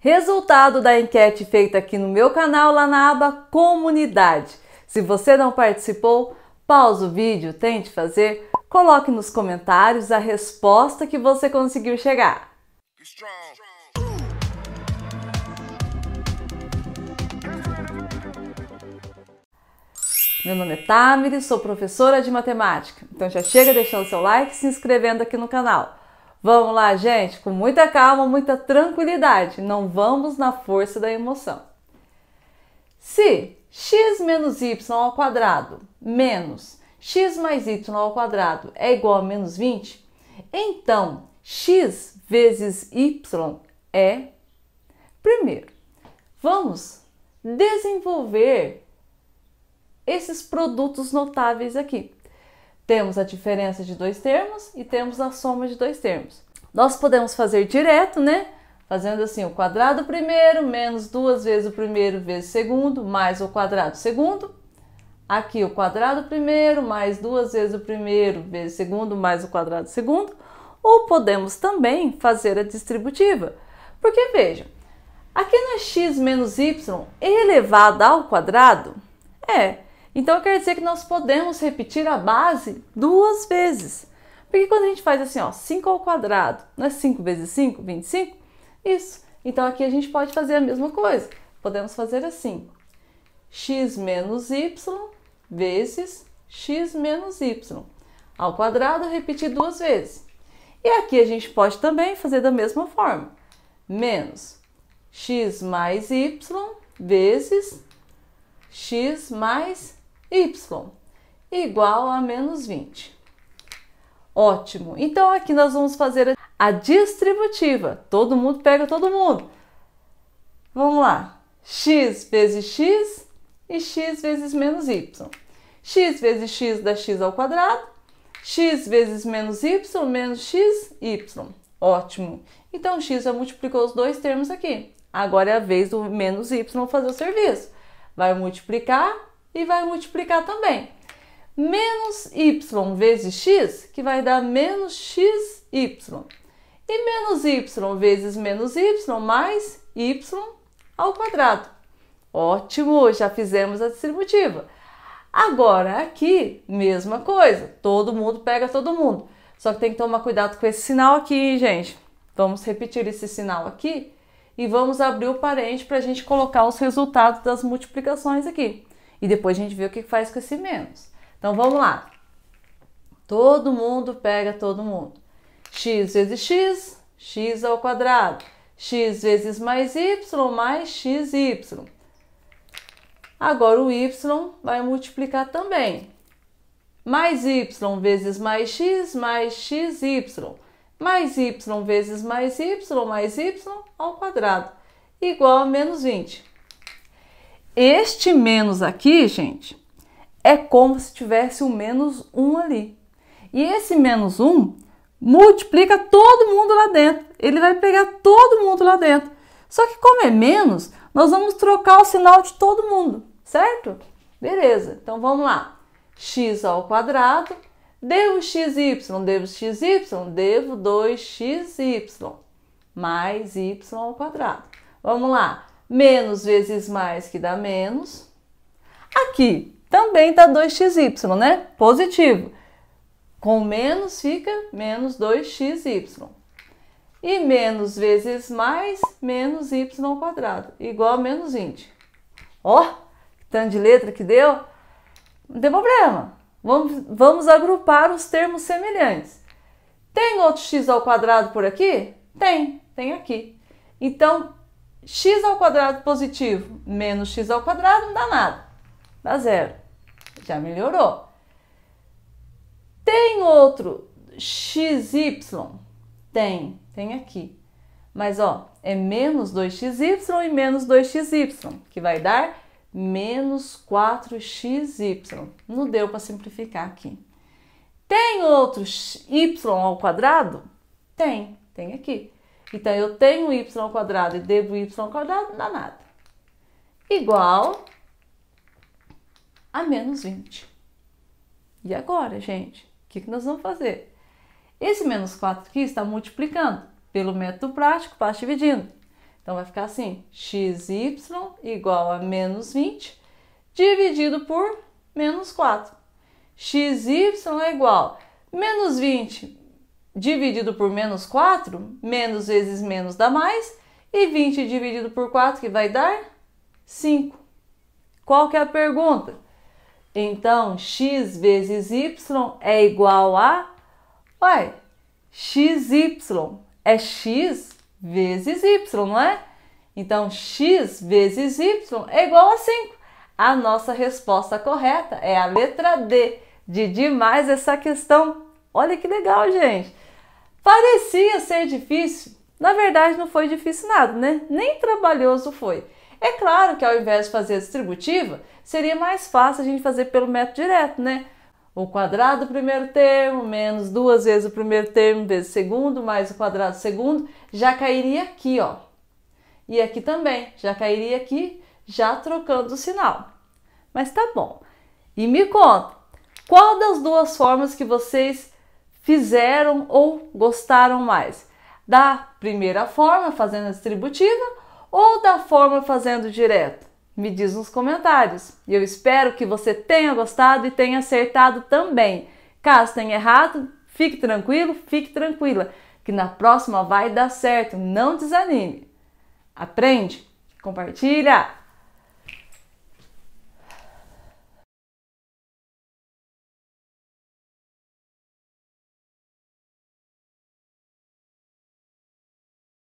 Resultado da enquete feita aqui no meu canal, lá na aba Comunidade. Se você não participou, pausa o vídeo, tente fazer, coloque nos comentários a resposta que você conseguiu chegar. Meu nome é Tamiri, sou professora de matemática, então já chega deixando seu like e se inscrevendo aqui no canal. Vamos lá, gente, com muita calma, muita tranquilidade, não vamos na força da emoção. Se x menos y ao quadrado menos x mais y ao quadrado é igual a menos 20, então x vezes y é. Primeiro, vamos desenvolver esses produtos notáveis aqui. Temos a diferença de dois termos e temos a soma de dois termos. Nós podemos fazer direto, né? Fazendo assim o quadrado primeiro menos duas vezes o primeiro vezes o segundo mais o quadrado segundo. Aqui o quadrado primeiro mais duas vezes o primeiro vezes o segundo mais o quadrado segundo. Ou podemos também fazer a distributiva. Porque veja, aqui no é x menos y elevado ao quadrado é então quer dizer que nós podemos repetir a base duas vezes. Porque quando a gente faz assim, ó, 5 ao quadrado, não é 5 vezes 5, 25? Isso. Então aqui a gente pode fazer a mesma coisa. Podemos fazer assim: x menos y vezes x menos y ao quadrado, repetir duas vezes. E aqui a gente pode também fazer da mesma forma: menos x mais y vezes x mais y igual a menos 20. Ótimo! Então aqui nós vamos fazer a distributiva. Todo mundo pega todo mundo. Vamos lá. x vezes x e x vezes menos y. x vezes x dá x ao quadrado. x vezes menos y menos x, y. Ótimo! Então x já multiplicou os dois termos aqui. Agora é a vez do menos y fazer o serviço. Vai multiplicar e vai multiplicar também. Menos y vezes x, que vai dar menos xy. E menos y vezes menos y, mais y ao quadrado. Ótimo, já fizemos a distributiva. Agora, aqui, mesma coisa. Todo mundo pega todo mundo. Só que tem que tomar cuidado com esse sinal aqui, hein, gente. Vamos repetir esse sinal aqui e vamos abrir o parente para a gente colocar os resultados das multiplicações aqui e depois a gente vê o que faz com esse menos. Então vamos lá. Todo mundo pega todo mundo. x vezes x, x ao quadrado. x vezes mais y mais xy. Agora o y vai multiplicar também. Mais y vezes mais x mais xy. Mais y vezes mais y mais y ao quadrado. Igual a menos 20. Este menos aqui, gente, é como se tivesse o menos 1 ali. E esse menos 1 multiplica todo mundo lá dentro. Ele vai pegar todo mundo lá dentro. Só que como é menos, nós vamos trocar o sinal de todo mundo, certo? Beleza, então vamos lá. x ao quadrado, devo xy, devo xy, devo 2xy, mais y ao quadrado. Vamos lá menos vezes mais que dá menos. Aqui também dá tá 2xy, né? Positivo. Com menos fica menos 2xy. E menos vezes mais, menos y ao quadrado, igual a menos 20. Ó, oh, tanto de letra que deu. Não tem problema. Vamos, vamos agrupar os termos semelhantes. Tem outro x ao quadrado por aqui? Tem, tem aqui. Então, x ao quadrado positivo menos x ao quadrado não dá nada, dá zero. Já melhorou. Tem outro xy? Tem, tem aqui. Mas ó, é menos 2xy e menos 2xy, que vai dar menos 4xy. Não deu para simplificar aqui. Tem outro y ao quadrado? Tem, tem aqui. Então, eu tenho y ao quadrado e devo y ao quadrado, não dá nada. Igual a menos 20. E agora, gente, o que, que nós vamos fazer? Esse menos 4 aqui está multiplicando pelo método prático, parte dividindo. Então, vai ficar assim, xy igual a menos 20 dividido por menos 4. xy é igual menos 20 dividido por menos 4, menos vezes menos dá mais, e 20 dividido por 4 que vai dar 5. Qual que é a pergunta? Então, x vezes y é igual a Ué, xy é x vezes y, não é? Então, x vezes y é igual a 5. A nossa resposta correta é a letra D de demais essa questão. Olha que legal, gente! Parecia ser difícil, na verdade não foi difícil nada, né? Nem trabalhoso foi. É claro que ao invés de fazer a distributiva, seria mais fácil a gente fazer pelo método direto, né? O quadrado do primeiro termo menos duas vezes o primeiro termo vezes o segundo mais o quadrado do segundo já cairia aqui, ó. E aqui também, já cairia aqui, já trocando o sinal. Mas tá bom. E me conta, qual das duas formas que vocês fizeram ou gostaram mais? Da primeira forma, fazendo a distributiva, ou da forma fazendo direto? Me diz nos comentários. E eu espero que você tenha gostado e tenha acertado também. Caso tenha errado, fique tranquilo, fique tranquila, que na próxima vai dar certo. Não desanime. Aprende, compartilha.